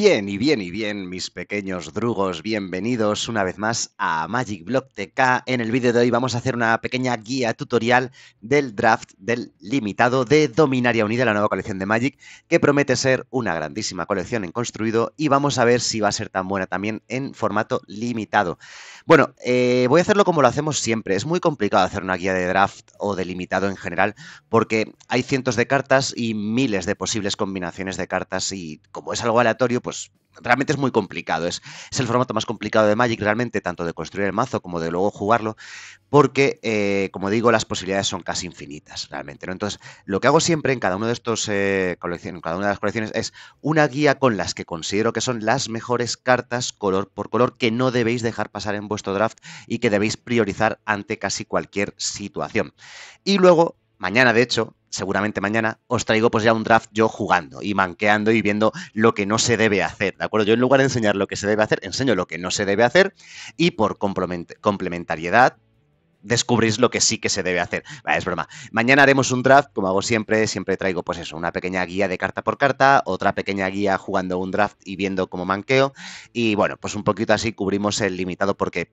Bien, y bien, y bien, mis pequeños drugos, bienvenidos una vez más a Magic Block TK. En el vídeo de hoy vamos a hacer una pequeña guía tutorial del draft del limitado de Dominaria Unida, la nueva colección de Magic, que promete ser una grandísima colección en construido y vamos a ver si va a ser tan buena también en formato limitado. Bueno, eh, voy a hacerlo como lo hacemos siempre. Es muy complicado hacer una guía de draft o de limitado en general porque hay cientos de cartas y miles de posibles combinaciones de cartas y como es algo aleatorio, pues realmente es muy complicado. Es, es, el formato más complicado de Magic, realmente, tanto de construir el mazo como de luego jugarlo, porque, eh, como digo, las posibilidades son casi infinitas, realmente. ¿no? Entonces, lo que hago siempre en cada uno de estos eh, en cada una de las colecciones, es una guía con las que considero que son las mejores cartas color por color que no debéis dejar pasar en vuestro draft y que debéis priorizar ante casi cualquier situación. Y luego, mañana, de hecho, seguramente mañana, os traigo pues ya un draft yo jugando y manqueando y viendo lo que no se debe hacer, ¿de acuerdo? Yo en lugar de enseñar lo que se debe hacer, enseño lo que no se debe hacer y por complementariedad descubrís lo que sí que se debe hacer. Vale, es broma. Mañana haremos un draft, como hago siempre, siempre traigo pues eso, una pequeña guía de carta por carta, otra pequeña guía jugando un draft y viendo cómo manqueo y bueno, pues un poquito así cubrimos el limitado porque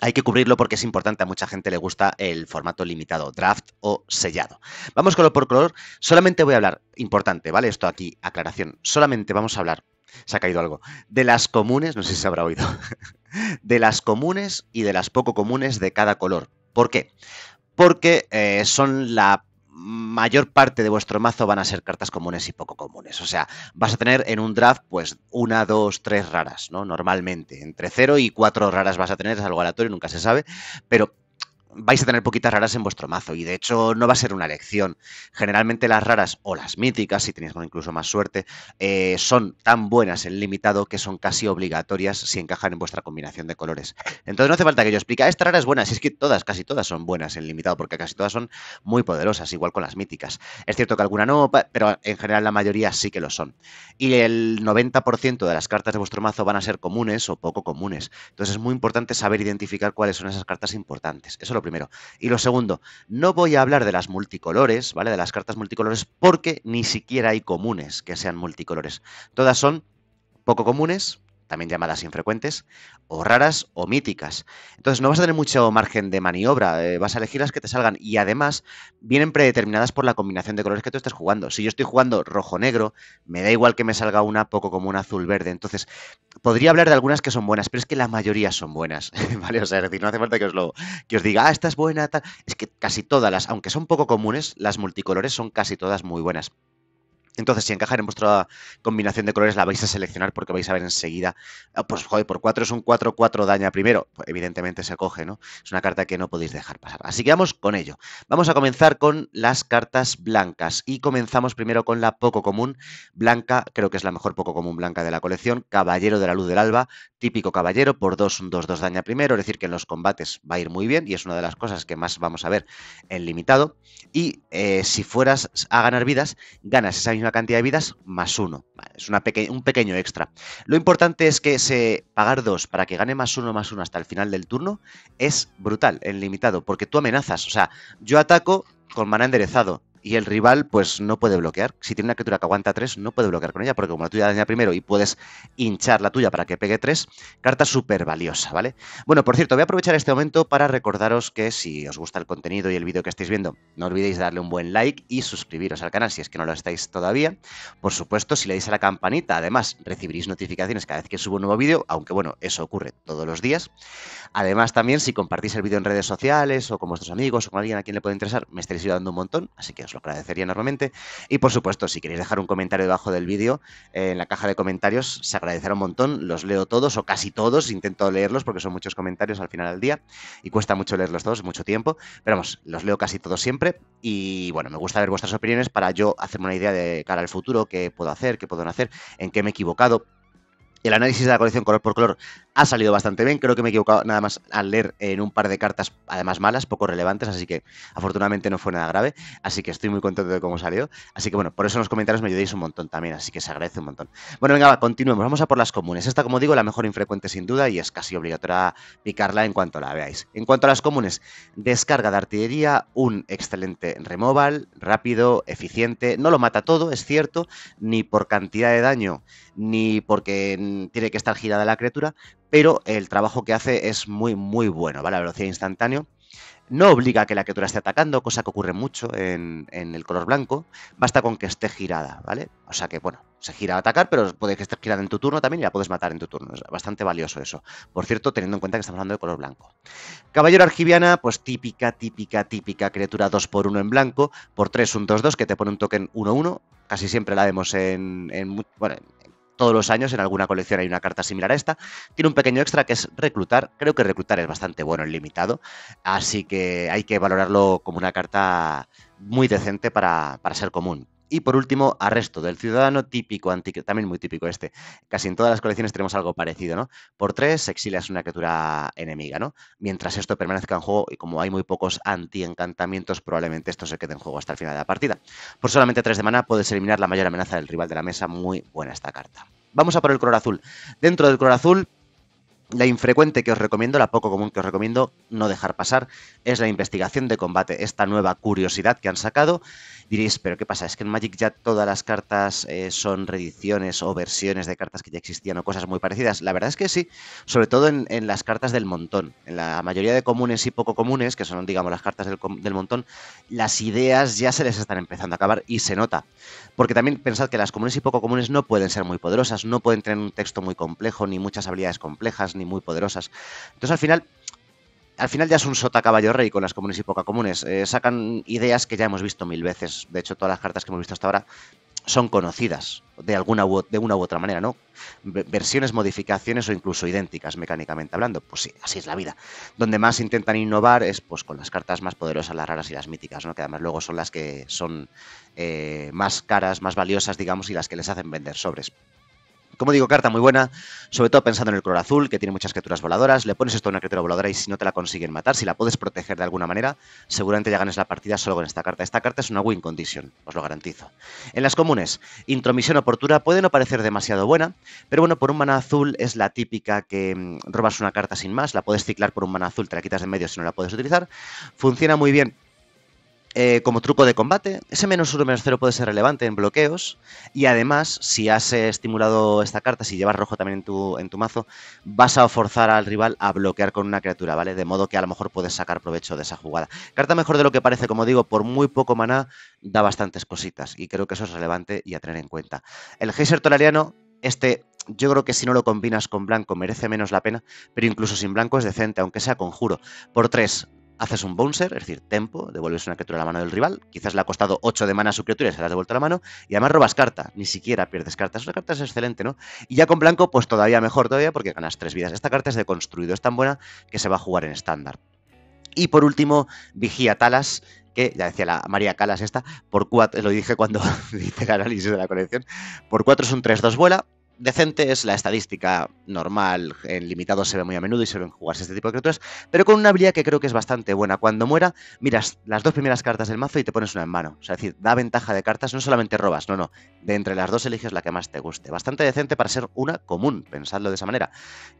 hay que cubrirlo porque es importante, a mucha gente le gusta el formato limitado, draft o sellado. Vamos color por color, solamente voy a hablar, importante, ¿vale? Esto aquí, aclaración, solamente vamos a hablar, se ha caído algo, de las comunes, no sé si se habrá oído, de las comunes y de las poco comunes de cada color. ¿Por qué? Porque eh, son la mayor parte de vuestro mazo van a ser cartas comunes y poco comunes. O sea, vas a tener en un draft, pues, una, dos, tres raras, ¿no? Normalmente. Entre cero y cuatro raras vas a tener, es algo aleatorio, nunca se sabe. Pero vais a tener poquitas raras en vuestro mazo y de hecho no va a ser una elección. Generalmente las raras o las míticas, si tenéis incluso más suerte, eh, son tan buenas en limitado que son casi obligatorias si encajan en vuestra combinación de colores. Entonces no hace falta que yo explique, ah, esta rara es buena, si es que todas, casi todas son buenas en limitado porque casi todas son muy poderosas, igual con las míticas. Es cierto que alguna no, pero en general la mayoría sí que lo son. Y el 90% de las cartas de vuestro mazo van a ser comunes o poco comunes. Entonces es muy importante saber identificar cuáles son esas cartas importantes. Eso lo primero. Y lo segundo, no voy a hablar de las multicolores, ¿vale? De las cartas multicolores, porque ni siquiera hay comunes que sean multicolores. Todas son poco comunes, también llamadas infrecuentes, o raras o míticas. Entonces no vas a tener mucho margen de maniobra, eh, vas a elegir las que te salgan y además vienen predeterminadas por la combinación de colores que tú estás jugando. Si yo estoy jugando rojo-negro, me da igual que me salga una poco como un azul-verde. Entonces podría hablar de algunas que son buenas, pero es que la mayoría son buenas, ¿vale? O sea, es decir, no hace falta que os, lo, que os diga, ah, esta es buena, tal. Es que casi todas las, aunque son poco comunes, las multicolores son casi todas muy buenas. Entonces, si encaja en vuestra combinación de colores, la vais a seleccionar porque vais a ver enseguida. Ah, pues, joder, por 4 es un 4-4 daña primero. Pues, evidentemente se coge, ¿no? Es una carta que no podéis dejar pasar. Así que vamos con ello. Vamos a comenzar con las cartas blancas. Y comenzamos primero con la poco común blanca. Creo que es la mejor poco común blanca de la colección. Caballero de la Luz del Alba. Típico caballero. Por 2, un 2-2 daña primero. Es decir, que en los combates va a ir muy bien. Y es una de las cosas que más vamos a ver en limitado. Y eh, si fueras a ganar vidas, ganas esa misma cantidad de vidas más uno. es una un pequeño extra. Lo importante es que ese pagar dos para que gane más uno más uno hasta el final del turno es brutal en limitado, porque tú amenazas. O sea, yo ataco con mana enderezado y el rival pues no puede bloquear. Si tiene una criatura que aguanta 3, no puede bloquear con ella, porque como la tuya daña primero y puedes hinchar la tuya para que pegue 3, carta súper valiosa, ¿vale? Bueno, por cierto, voy a aprovechar este momento para recordaros que si os gusta el contenido y el vídeo que estáis viendo, no olvidéis darle un buen like y suscribiros al canal si es que no lo estáis todavía. Por supuesto, si le dais a la campanita, además recibiréis notificaciones cada vez que subo un nuevo vídeo, aunque bueno, eso ocurre todos los días. Además, también si compartís el vídeo en redes sociales o con vuestros amigos o con alguien a quien le puede interesar, me estaréis ayudando un montón, así que os agradecería enormemente. Y por supuesto, si queréis dejar un comentario debajo del vídeo, eh, en la caja de comentarios se agradecerá un montón. Los leo todos o casi todos, intento leerlos porque son muchos comentarios al final del día y cuesta mucho leerlos todos, mucho tiempo. Pero vamos, los leo casi todos siempre y bueno, me gusta ver vuestras opiniones para yo hacerme una idea de cara al futuro, qué puedo hacer, qué puedo no hacer, en qué me he equivocado el análisis de la colección color por color ha salido bastante bien. Creo que me he equivocado nada más al leer en un par de cartas, además malas, poco relevantes, así que afortunadamente no fue nada grave. Así que estoy muy contento de cómo salió. Así que bueno, por eso en los comentarios me ayudéis un montón también, así que se agradece un montón. Bueno, venga, va, continuemos. Vamos a por las comunes. Esta, como digo, la mejor infrecuente sin duda y es casi obligatoria picarla en cuanto la veáis. En cuanto a las comunes, descarga de artillería, un excelente removal, rápido, eficiente. No lo mata todo, es cierto, ni por cantidad de daño, ni porque Mm, tiene que estar girada la criatura, pero el trabajo que hace es muy, muy bueno, ¿vale? La velocidad instantánea. No obliga a que la criatura esté atacando, cosa que ocurre mucho en, el color blanco. Basta con que esté girada, ¿vale? O sea que, bueno, se gira a atacar, pero puede que esté girada en tu turno también y la puedes matar en tu turno. Es bastante valioso eso. Por cierto, teniendo en cuenta que estamos hablando de color blanco. Caballero Argiviana, pues típica, típica, típica criatura 2x1 en blanco, por 3, un 2-2 que te pone un token 1-1. Casi siempre la vemos en, bueno, en todos los años en alguna colección hay una carta similar a esta. Tiene un pequeño extra que es reclutar. Creo que reclutar es bastante bueno en limitado, así que hay que valorarlo como una carta muy decente para, para ser común. Y por último, arresto del ciudadano típico, también muy típico este. Casi en todas las colecciones tenemos algo parecido, ¿no? Por tres, Exilia es una criatura enemiga, ¿no? Mientras esto permanezca en juego, y como hay muy pocos anti-encantamientos, probablemente esto se quede en juego hasta el final de la partida. Por solamente tres de mana puedes eliminar la mayor amenaza del rival de la mesa. Muy buena esta carta. Vamos a por el color azul. Dentro del color azul, la infrecuente que os recomiendo, la poco común que os recomiendo no dejar pasar, es la investigación de combate, esta nueva curiosidad que han sacado Diréis, pero ¿qué pasa? ¿Es que en Magic ya todas las cartas eh, son reediciones o versiones de cartas que ya existían o cosas muy parecidas? La verdad es que sí, sobre todo en, las cartas del montón. En la mayoría de comunes y poco comunes, que son, digamos, las cartas del, del montón, las ideas ya se les están empezando a acabar y se nota. Porque también pensad que las comunes y poco comunes no pueden ser muy poderosas, no pueden tener un texto muy complejo, ni muchas habilidades complejas, ni muy poderosas. Entonces al final al final ya es un sota caballo rey con las comunes y poca comunes. Eh, sacan ideas que ya hemos visto mil veces. De hecho, todas las cartas que hemos visto hasta ahora son conocidas de alguna una u otra manera, ¿no? Versiones, modificaciones o incluso idénticas mecánicamente hablando. Pues sí, así es la vida. Donde más intentan innovar es pues con las cartas más poderosas, las raras y las míticas, ¿no? Que además luego son las que son eh, más caras, más valiosas, digamos, y las que les hacen vender sobres como digo, carta muy buena, sobre todo pensando en el color azul, que tiene muchas criaturas voladoras. Le pones esto a una criatura voladora y si no te la consiguen matar, si la puedes proteger de alguna manera, seguramente ya ganes la partida solo con esta carta. Esta carta es una win condition, os lo garantizo. En las comunes, intromisión oportuna puede no parecer demasiado buena, pero bueno, por un mana azul es la típica que mm, robas una carta sin más, la puedes ciclar por un mana azul, te la quitas de medio si no la puedes utilizar. Funciona muy bien eh, como truco de combate. Ese menos 1 menos 0 puede ser relevante en bloqueos. Y además, si has estimulado esta carta, si llevas rojo también en tu, en tu mazo, vas a forzar al rival a bloquear con una criatura, ¿vale? De modo que a lo mejor puedes sacar provecho de esa jugada. Carta mejor de lo que parece, como digo, por muy poco maná, da bastantes cositas. Y creo que eso es relevante y a tener en cuenta. El heiser Tolariano, este yo creo que si no lo combinas con blanco merece menos la pena, pero incluso sin blanco es decente, aunque sea conjuro. Por 3, haces un bouncer, es decir, tempo, devuelves una criatura a la mano del rival, quizás le ha costado 8 de mana a su criatura y se la has devuelto a la mano, y además robas carta, ni siquiera pierdes carta. Esa carta es excelente, ¿no? Y ya con blanco, pues todavía mejor todavía porque ganas 3 vidas. Esta carta es de construido, es tan buena que se va a jugar en estándar. Y por último, Vigía Talas, que ya decía la María Calas esta, por 4, lo dije cuando hice el análisis de la colección, por 4 es un 3-2 vuela, decente es la estadística normal. En limitado se ve muy a menudo y se ven jugarse este tipo de criaturas, pero con una habilidad que creo que es bastante buena. Cuando muera, miras las dos primeras cartas del mazo y te pones una en mano. es decir, da ventaja de cartas, no solamente robas, no, no. De entre las dos eliges la que más te guste. Bastante decente para ser una común, pensadlo de esa manera.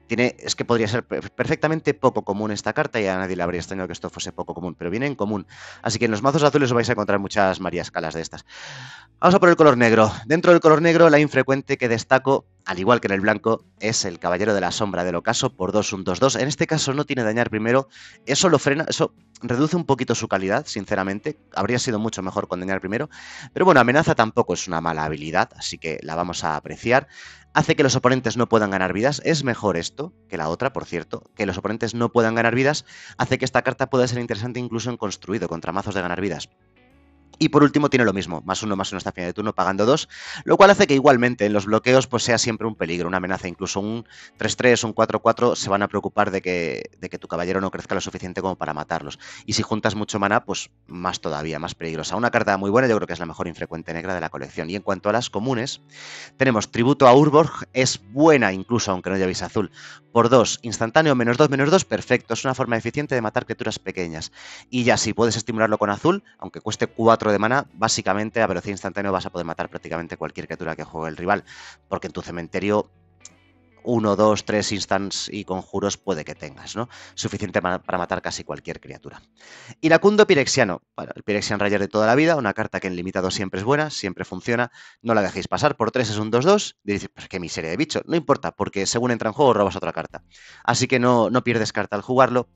Tiene, es que podría ser perfectamente poco común esta carta y a nadie le habría extrañado que esto fuese poco común, pero viene en común. Así que en los mazos azules os vais a encontrar muchas marías calas de estas. Vamos a por el color negro. Dentro del color negro, la infrecuente que destaco al igual que en el blanco, es el Caballero de la Sombra del Ocaso por 2-1-2-2. En este caso no tiene dañar primero. Eso lo frena, eso reduce un poquito su calidad, sinceramente. Habría sido mucho mejor con dañar primero. Pero bueno, amenaza tampoco es una mala habilidad, así que la vamos a apreciar. Hace que los oponentes no puedan ganar vidas. Es mejor esto que la otra, por cierto. Que los oponentes no puedan ganar vidas hace que esta carta pueda ser interesante incluso en construido contra mazos de ganar vidas. Y por último tiene lo mismo, más uno más uno hasta final de turno pagando dos, lo cual hace que igualmente en los bloqueos pues sea siempre un peligro, una amenaza, incluso un 3-3, un 4-4 se van a preocupar de que, de que tu caballero no crezca lo suficiente como para matarlos. Y si juntas mucho mana, pues más todavía, más peligrosa. Una carta muy buena, yo creo que es la mejor infrecuente negra de la colección. Y en cuanto a las comunes, tenemos tributo a Urborg, es buena incluso aunque no llevéis azul, por dos, instantáneo, menos dos menos dos, perfecto, es una forma eficiente de matar criaturas pequeñas. Y ya si puedes estimularlo con azul, aunque cueste cuatro de mana, básicamente a velocidad instantánea vas a poder matar prácticamente cualquier criatura que juegue el rival, porque en tu cementerio 1, 2, 3 instants y conjuros puede que tengas, ¿no? Suficiente para matar casi cualquier criatura. Iracundo Pirexiano, el Pirexian rayar de toda la vida, una carta que en limitado siempre es buena, siempre funciona, no la dejéis pasar, por 3 es un 2-2, dices, pues qué miseria de bicho, no importa, porque según entra en juego robas otra carta. Así que no, no pierdes carta al jugarlo,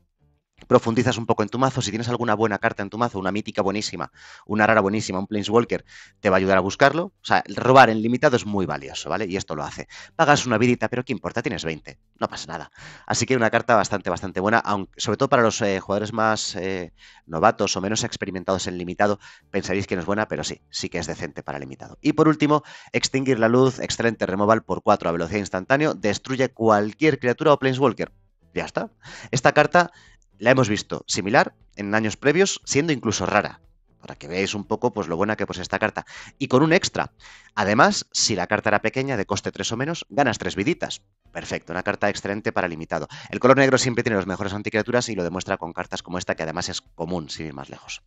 profundizas un poco en tu mazo. Si tienes alguna buena carta en tu mazo, una mítica buenísima, una rara buenísima, un Planeswalker, te va a ayudar a buscarlo. O sea, robar en limitado es muy valioso, ¿vale? Y esto lo hace. Pagas una vidita, pero ¿qué importa? Tienes 20, no pasa nada. Así que una carta bastante, bastante buena, aunque, sobre todo para los eh, jugadores más eh, novatos o menos experimentados en limitado, pensaréis que no es buena, pero sí, sí que es decente para limitado. Y por último, extinguir la luz, excelente removal por 4 a velocidad instantánea, destruye cualquier criatura o Planeswalker. Ya está. Esta carta la hemos visto similar en años previos, siendo incluso rara, para que veáis un poco pues, lo buena que es pues, esta carta. Y con un extra. Además, si la carta era pequeña, de coste 3 o menos, ganas 3 viditas. Perfecto, una carta excelente para limitado. El color negro siempre tiene los mejores anticriaturas y lo demuestra con cartas como esta, que además es común, sin ir más lejos.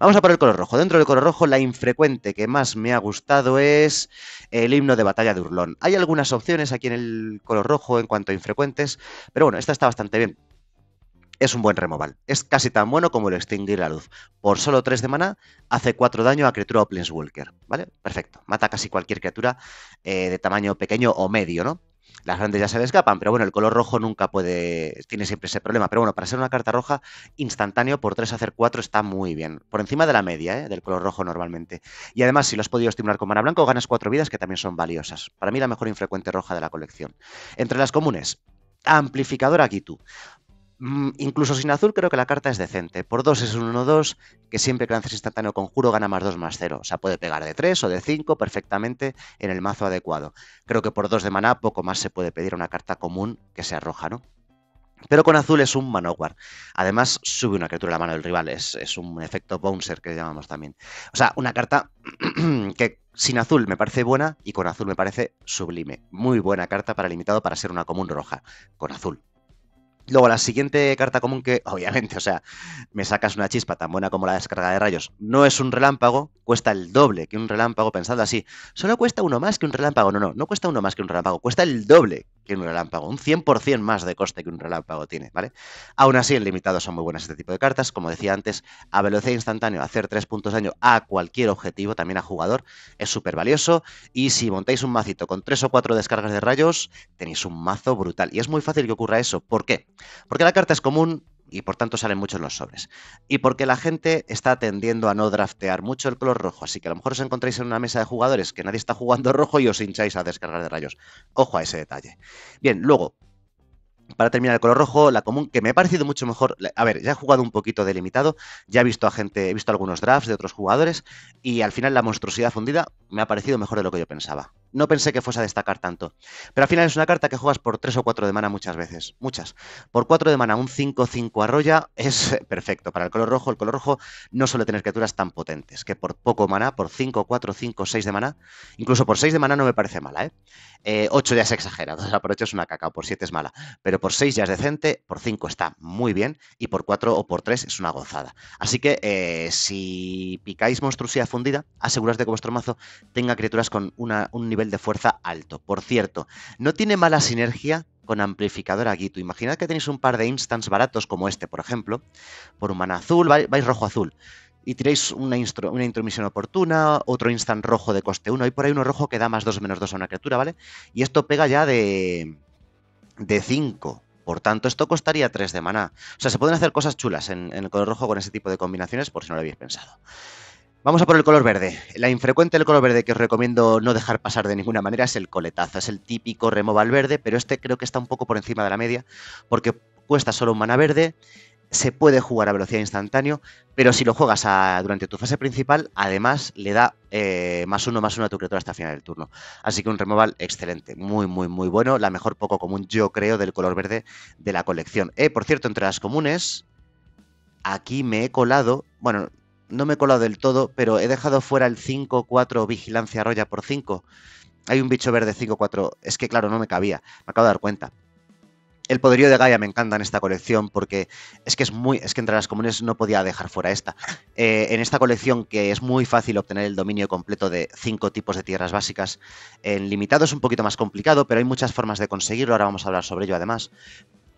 Vamos a por el color rojo. Dentro del color rojo, la infrecuente que más me ha gustado es el himno de batalla de Urlón. Hay algunas opciones aquí en el color rojo en cuanto a infrecuentes, pero bueno, esta está bastante bien es un buen removal. Es casi tan bueno como el extinguir la luz. Por solo 3 de mana, hace 4 daño a criatura o ¿Vale? Perfecto. Mata casi cualquier criatura eh, de tamaño pequeño o medio, ¿no? Las grandes ya se le escapan, pero bueno, el color rojo nunca puede. Tiene siempre ese problema. Pero bueno, para ser una carta roja, instantáneo por 3 hacer 4 está muy bien. Por encima de la media, ¿eh? del color rojo normalmente. Y además, si lo has podido estimular con mana blanco, ganas 4 vidas que también son valiosas. Para mí, la mejor infrecuente roja de la colección. Entre las comunes, amplificador Akitu. Mm, incluso sin azul creo que la carta es decente. Por 2 es un 1-2, que siempre que lances instantáneo conjuro gana más 2 más 0. O sea, puede pegar de 3 o de 5 perfectamente en el mazo adecuado. Creo que por 2 de maná poco más se puede pedir una carta común que sea roja, ¿no? Pero con azul es un manowar. Además, sube una criatura a la mano del rival. Es, es un efecto bouncer que llamamos también. O sea, una carta que sin azul me parece buena y con azul me parece sublime. Muy buena carta para limitado para ser una común roja. Con azul. Luego, la siguiente carta común que, obviamente, o sea, me sacas una chispa tan buena como la descarga de rayos, no es un relámpago, cuesta el doble que un relámpago, pensado así. Solo cuesta uno más que un relámpago, no, no, no cuesta uno más que un relámpago, cuesta el doble que un relámpago, un 100% más de coste que un relámpago tiene, ¿vale? Aún así, en limitado son muy buenas este tipo de cartas, como decía antes, a velocidad instantánea, hacer 3 puntos de daño a cualquier objetivo, también a jugador, es súper valioso, y si montáis un macito con 3 o 4 descargas de rayos, tenéis un mazo brutal, y es muy fácil que ocurra eso, ¿por qué? Porque la carta es común, y por tanto salen muchos los sobres. Y porque la gente está tendiendo a no draftear mucho el color rojo, así que a lo mejor os encontráis en una mesa de jugadores que nadie está jugando rojo y os hincháis a descargar de rayos. Ojo a ese detalle. Bien, luego, para terminar, el color rojo, la común, que me ha parecido mucho mejor. A ver, ya he jugado un poquito delimitado, ya he visto a gente, he visto algunos drafts de otros jugadores, y al final la monstruosidad fundida me ha parecido mejor de lo que yo pensaba no pensé que fuese a destacar tanto. Pero al final es una carta que juegas por 3 o 4 de mana muchas veces, muchas. Por 4 de mana, un 5-5 arroya es perfecto para el color rojo. El color rojo no suele tener criaturas tan potentes, que por poco mana, por 5, 4, 5, 6 de mana, incluso por 6 de mana no me parece mala, ¿eh? eh 8 ya es exagerado, o sea, por 8 es una caca, por 7 es mala, pero por 6 ya es decente, por 5 está muy bien y por 4 o por 3 es una gozada. Así que eh, si picáis monstruosidad fundida, asegurad de que vuestro mazo tenga criaturas con una, un nivel de fuerza alto. Por cierto, no tiene mala sinergia con amplificador a tú Imaginad que tenéis un par de instants baratos como este, por ejemplo, por un mana azul, vais rojo-azul, y tiráis una, intromisión oportuna, otro instant rojo de coste 1, hay por ahí uno rojo que da más 2 menos 2 a una criatura, ¿vale? Y esto pega ya de 5. por tanto, esto costaría 3 de mana, O sea, se pueden hacer cosas chulas en, en el color rojo con ese tipo de combinaciones, por si no lo habéis pensado. Vamos a por el color verde. La infrecuente del color verde que os recomiendo no dejar pasar de ninguna manera es el coletazo. Es el típico removal verde, pero este creo que está un poco por encima de la media porque cuesta solo un mana verde, se puede jugar a velocidad instantánea, pero si lo juegas durante tu fase principal, además le da eh, más uno más uno a tu criatura hasta final del turno. Así que un removal excelente, muy, muy, muy bueno. La mejor poco común, yo creo, del color verde de la colección. Eh, por cierto, entre las comunes, aquí me he colado, bueno, no me he colado del todo, pero he dejado fuera el 5-4 vigilancia roya por 5. Hay un bicho verde 5-4. Es que claro, no me cabía. Me acabo de dar cuenta. El poderío de Gaia me encanta en esta colección porque es que es muy. Es que entre las comunes no podía dejar fuera esta. Eh, en esta colección, que es muy fácil obtener el dominio completo de cinco tipos de tierras básicas. En limitado es un poquito más complicado, pero hay muchas formas de conseguirlo. Ahora vamos a hablar sobre ello además.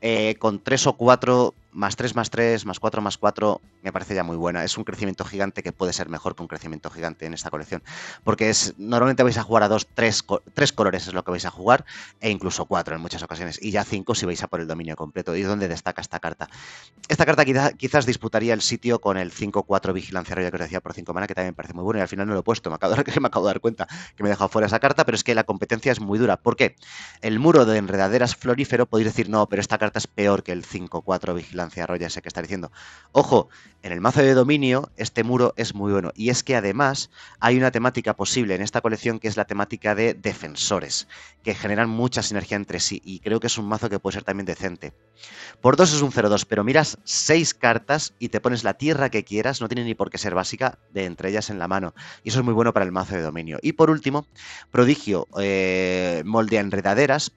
Eh, con tres o cuatro más 3, más 3, más 4, más 4, me parece ya muy buena. Es un crecimiento gigante que puede ser mejor que un crecimiento gigante en esta colección. Porque es, normalmente vais a jugar a dos tres colores es lo que vais a jugar, e incluso cuatro en muchas ocasiones. Y ya cinco si vais a por el dominio completo. Y es donde destaca esta carta. Esta carta quizás disputaría el sitio con el 5-4 vigilancia roya que os decía por 5 mana, que también me parece muy bueno. Y al final no lo he puesto, me acabo, de, me acabo de dar cuenta que me he dejado fuera esa carta, pero es que la competencia es muy dura. ¿Por qué? El muro de enredaderas florífero podéis decir, no, pero esta carta es peor que el 5-4 vigilancia Francia que está diciendo. Ojo, en el mazo de dominio este muro es muy bueno. Y es que además hay una temática posible en esta colección que es la temática de defensores, que generan mucha sinergia entre sí. Y creo que es un mazo que puede ser también decente. Por dos es un 0-2, pero miras seis cartas y te pones la tierra que quieras, no tiene ni por qué ser básica, de entre ellas en la mano. Y eso es muy bueno para el mazo de dominio. Y por último, prodigio eh, moldea enredaderas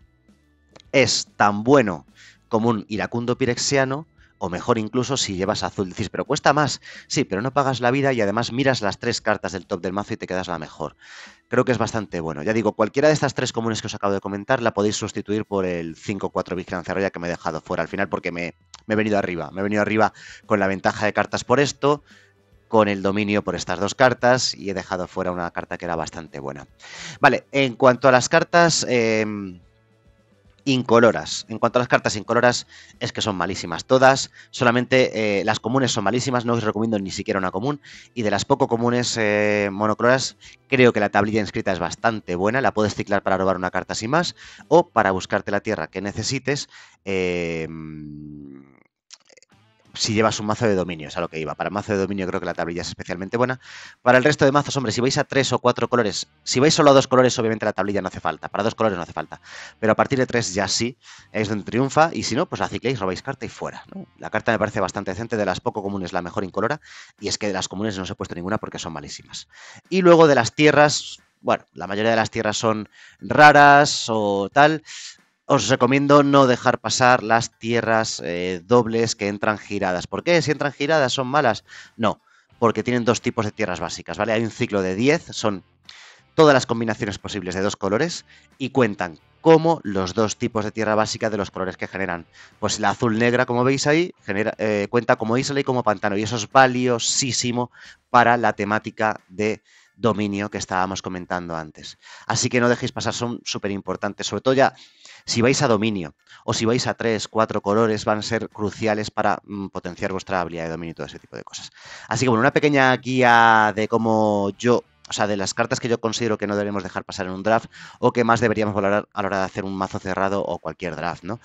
es tan bueno como un iracundo pirexiano, o mejor incluso si llevas azul. Decís, pero cuesta más. Sí, pero no pagas la vida y además miras las tres cartas del top del mazo y te quedas la mejor. Creo que es bastante bueno. Ya digo, cualquiera de estas tres comunes que os acabo de comentar la podéis sustituir por el 5-4 Vigilancia Roya que me he dejado fuera al final porque me, he venido arriba. Me he venido arriba con la ventaja de cartas por esto, con el dominio por estas dos cartas y he dejado fuera una carta que era bastante buena. Vale, en cuanto a las cartas... Em, incoloras. En cuanto a las cartas incoloras, es que son malísimas todas. Solamente eh, las comunes son malísimas, no os recomiendo ni siquiera una común. Y de las poco comunes eh, creo que la tablilla inscrita es bastante buena. La puedes ciclar para robar una carta sin más o para buscarte la tierra que necesites. Eh, si llevas un mazo de dominio, es a lo que iba. Para mazo de dominio creo que la tablilla es especialmente buena. Para el resto de mazos, hombre, si vais a tres o cuatro colores, si vais solo a dos colores, obviamente la tablilla no hace falta. Para dos colores no hace falta. Pero a partir de tres ya sí, es donde triunfa. Y si no, pues la cicléis, robáis carta y fuera. La carta me parece bastante decente, de las poco comunes la mejor incolora. Y es que de las comunes no os he puesto ninguna porque son malísimas. Y luego de las tierras... Bueno, la mayoría de las tierras son raras o tal os recomiendo no dejar pasar las tierras eh, dobles que entran giradas. ¿Por qué? Si entran giradas son malas. No, porque tienen dos tipos de tierras básicas, ¿vale? Hay un ciclo de 10, son todas las combinaciones posibles de dos colores y cuentan como los dos tipos de tierra básica de los colores que generan. Pues la azul negra, como veis ahí, eh, cuenta como isla y como pantano, y eso es valiosísimo para la temática de dominio que estábamos comentando antes. Así que no dejéis pasar, son súper importantes. Sobre todo ya, si vais a dominio o si vais a tres, cuatro colores, van a ser cruciales para mm, potenciar vuestra habilidad de dominio y todo ese tipo de cosas. Así que bueno, una pequeña guía de cómo yo o sea, de las cartas que yo considero que no debemos dejar pasar en un draft o que más deberíamos valorar a la hora de hacer un mazo cerrado o cualquier draft, ¿no?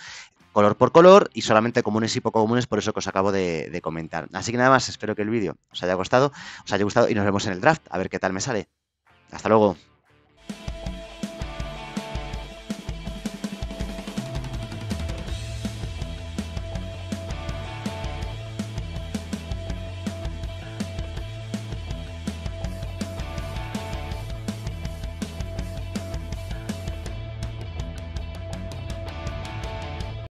color por color y solamente comunes y poco comunes por eso que os acabo de, comentar. Así que nada más, espero que el vídeo os haya gustado, os haya gustado y nos vemos en el draft, a ver qué tal me sale. Hasta luego.